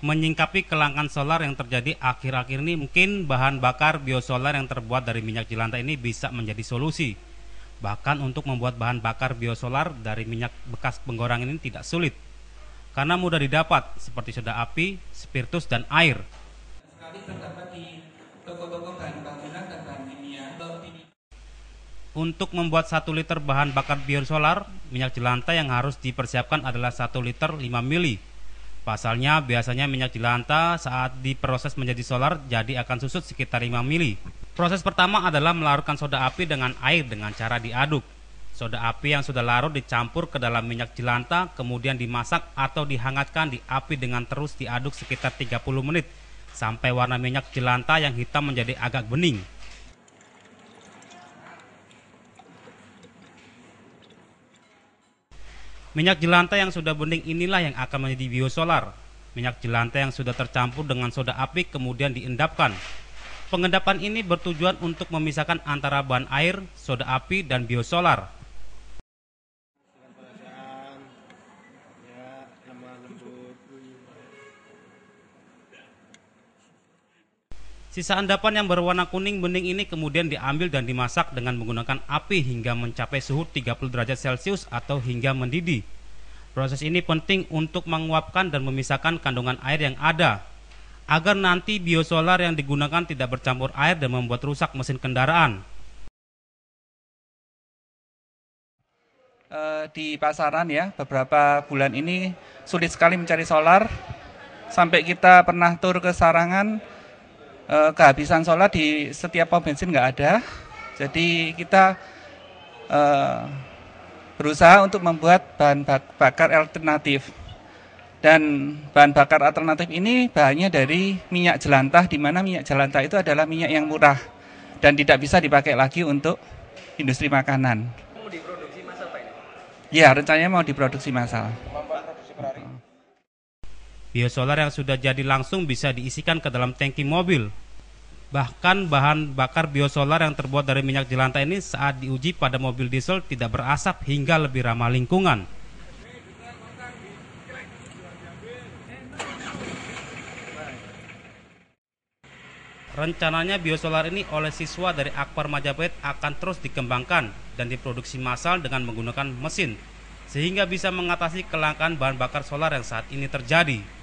Menyingkapi kelangkaan solar yang terjadi akhir-akhir ini, mungkin bahan bakar biosolar yang terbuat dari minyak jelanta ini bisa menjadi solusi. Bahkan untuk membuat bahan bakar biosolar dari minyak bekas penggorang ini tidak sulit, karena mudah didapat seperti soda api, spiritus, dan air. Untuk membuat 1 liter bahan bakar biosolar, minyak jelanta yang harus dipersiapkan adalah 1 liter 5 mili Pasalnya biasanya minyak jelanta saat diproses menjadi solar jadi akan susut sekitar 5 mili. Proses pertama adalah melarutkan soda api dengan air dengan cara diaduk. Soda api yang sudah larut dicampur ke dalam minyak jelanta kemudian dimasak atau dihangatkan di api dengan terus diaduk sekitar 30 menit sampai warna minyak jelanta yang hitam menjadi agak bening. Minyak jelantah yang sudah bening inilah yang akan menjadi biosolar. Minyak jelantah yang sudah tercampur dengan soda api kemudian diendapkan. Pengendapan ini bertujuan untuk memisahkan antara bahan air, soda api, dan biosolar. Sisa endapan yang berwarna kuning bening ini kemudian diambil dan dimasak dengan menggunakan api hingga mencapai suhu 30 derajat Celcius atau hingga mendidih. Proses ini penting untuk menguapkan dan memisahkan kandungan air yang ada agar nanti biosolar yang digunakan tidak bercampur air dan membuat rusak mesin kendaraan. Eh, di pasaran ya, beberapa bulan ini sulit sekali mencari solar. Sampai kita pernah tur ke Sarangan, eh, kehabisan solar di setiap pom bensin nggak ada. Jadi kita eh, berusaha untuk membuat bahan bakar alternatif. Dan bahan bakar alternatif ini bahannya dari minyak jelantah, di mana minyak jelantah itu adalah minyak yang murah dan tidak bisa dipakai lagi untuk industri makanan. Mau diproduksi massal Pak Ya, rencananya mau diproduksi massal. Biosolar yang sudah jadi langsung bisa diisikan ke dalam tangki mobil. Bahkan bahan bakar biosolar yang terbuat dari minyak jelanta ini saat diuji pada mobil diesel tidak berasap hingga lebih ramah lingkungan. Rencananya biosolar ini oleh siswa dari Akpar Majapahit akan terus dikembangkan dan diproduksi massal dengan menggunakan mesin sehingga bisa mengatasi kelangkaan bahan bakar solar yang saat ini terjadi.